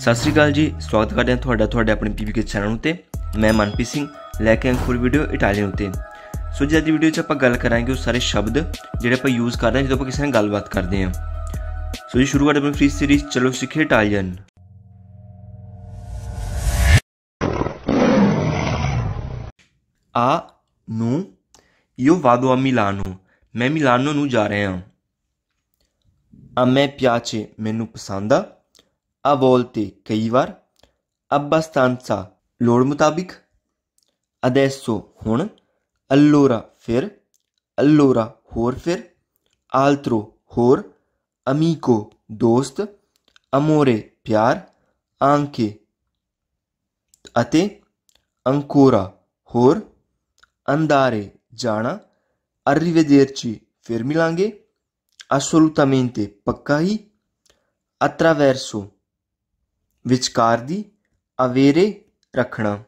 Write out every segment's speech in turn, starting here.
ਸਤਿ ਸ੍ਰੀ ਅਕਾਲ ਜੀ ਸਵਾਗਤ ਕਰਦੇ ਹਾਂ ਤੁਹਾਡਾ ਤੁਹਾਡੇ ਆਪਣੇ ਪੀਵੀਕੇ ਚੈਨਲ ਉਤੇ ਮੈਂ ਮਨਪ੍ਰੀਤ ਸਿੰਘ ਲੈ ਕੇ ਆਇਆ ਫੁੱਲ ਵੀਡੀਓ ਇਟਾਲੀਅਨ ਉਤੇ ਸੋ ਜੀ ਅੱਜ ਦੀ ਵੀਡੀਓ 'ਚ ਆਪਾਂ ਗੱਲ ਕਰਾਂਗੇ ਉਹ ਸਾਰੇ ਸ਼ਬਦ ਜਿਹੜੇ ਆਪਾਂ ਯੂਜ਼ ਕਰਦੇ ਹਾਂ ਜਦੋਂ ਆਪਾਂ ਕਿਸੇ ਨਾਲ ਗੱਲਬਾਤ ਕਰਦੇ ਹਾਂ ਸੋ ਜੀ ਸ਼ੁਰੂ ਕਰਦੇ ਹਾਂ ਫ੍ਰੀ ਸੀਰੀਜ਼ ਚਲੋ ਸਿੱਖੇ ਇਟਾਲੀਅਨ ਆ ਨੂ ਯੋ ਵਾਦੋ ਆ ਮਿਲਾਨੋ ਮੈਂ ਮਿਲਾਨੋ ਨੂੰ ਜਾ ਰਿਹਾ ਹਾਂ ਆ ਮੈਂ ਪਿਆਚੇ ਮੈਨੂੰ ਪਸੰਦ ਆ a volte "kei abbastanza (loro mutabik), adesso (ਹੁਣ), allora fer allora (ਹੋਰ fir), altro (ਹੋਰ), amico (dost), amore (piar), anche (a te), ancora (ਹੋਰ), andare (ਜਾਣਾ), arrivederci (fir milange), assolutamente (ਪੱਕਾ attraverso ਵਿਚਕਾਰ ਦੀ ਅਵੇਰੇ ਰੱਖਣਾ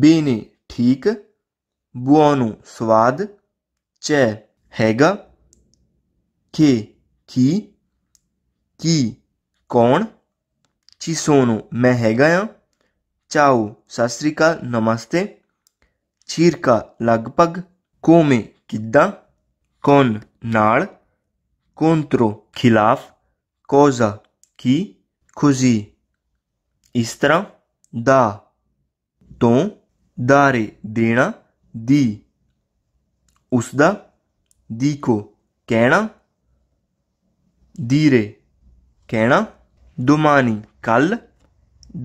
ਬੀਨੇ ਠੀਕ ਬੂਆ ਨੂੰ ਸਵਾਦ ਚ ਹੈਗਾ ਕਿ ਕੀ ਕੀ ਕੌਣ ਚੀਸੋ ਨੂੰ ਮੈਂ ਹੈਗਾ ਆ ਚਾਓ ਸਤਿ ਸ੍ਰੀ ਅਕਾਲ ਨਮਸਤੇ ਚੀਰਕਾ ਲਗਭਗ ਕੋਮੇ ਕਿੱਦਾਂ ਕੌਣ ਨਾਲ ਕੋਂਤਰੋ ਖਿਲਾਫ ਕੋਜ਼ਾ ਕਿ così ਇਸ ਤਰ੍ਹਾਂ ਦਾ ਤੋਂ ਦਾਰੇ ਦੇਣਾ ਦੀ ਉਸ ਦਾ ਦੀ ਕੋ ਕਹਿਣਾ ਦੀਰੇ ਕਹਿਣਾ ਦੁਮਾਨੀ ਕੱਲ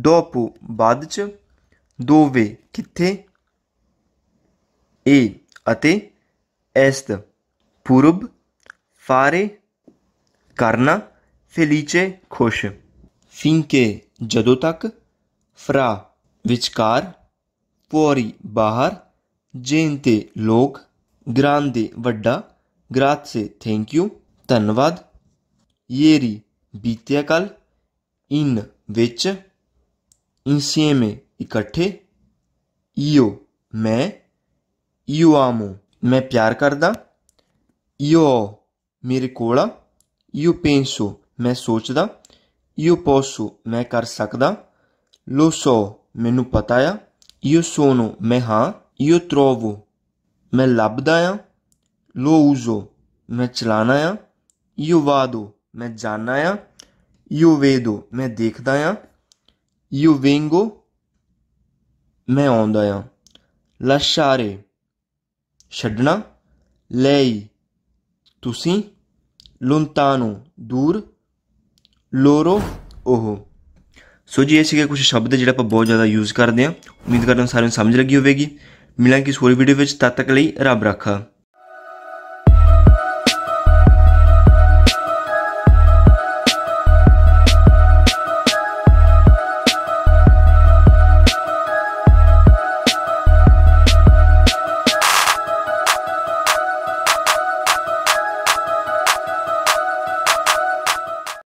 ਦੋਪੂ ਬਾਅਦ ਚ ਦੋਵੇ ਕਿੱਥੇ ਇਹ ਅਤੇ ਐਸਤ ਪੂਰਬ ਫਾਰੇ ਕਰਨਾ ਫelice ਖੁਸ਼ finché ਜਦੋਂ ਤੱਕ fra ਵਿਚਕਾਰ fuori ਬਾਹਰ gente ਲੋਕ grande ਵੱਡਾ grazie ਥੈਂਕ ਯੂ ਧੰਨਵਾਦ ieri ਬੀਤਿਆ ਕੱਲ in ਵਿੱਚ insieme ਇਕੱਠੇ io ਮੈਂ io amo ਮੈਂ ਪਿਆਰ ਕਰਦਾ io ਮੇਰੇ ਕੋਲ io penso ਮੈਂ ਸੋਚਦਾ io posso ਮੈਂ ਕਰ ਸਕਦਾ lo so ਮੈਨੂੰ ਪਤਾ ਆ io sono ਮੈਂ ਹਾਂ io trovo ਮੈਂ ਲੱਭਦਾ ਆ lo uso ਮੈਂ ਚਲਾਣਾ ਆ io vado ਮੈਂ ਜਾਣਾ ਆ io vedo ਮੈਂ ਦੇਖਦਾ ਆ io vengo ਮੈਂ ਆਉਂਦਾ ਆ lasciare ਛੱਡਣਾ lei ਤੁਸੀਂ lontano ਦੂਰ ਲੋਰੋ ਉਹ ਸੋ ਜੀ ਇਹ ਸੀਗੇ ਕੁਝ ਸ਼ਬਦ ਜਿਹੜਾ ਆਪਾਂ ਬਹੁਤ ਜ਼ਿਆਦਾ ਯੂਜ਼ ਕਰਦੇ ਆ ਉਮੀਦ ਕਰਦਾ ਹਾਂ ਸਾਰਿਆਂ ਨੂੰ ਸਮਝ ਲੱਗੀ ਹੋਵੇਗੀ ਮਿਲਾਂਗੇ ਇਸ ਹੋਰ ਵੀਡੀਓ ਵਿੱਚ ਤਦ ਤੱਕ ਲਈ ਰੱਬ ਰਾਖਾ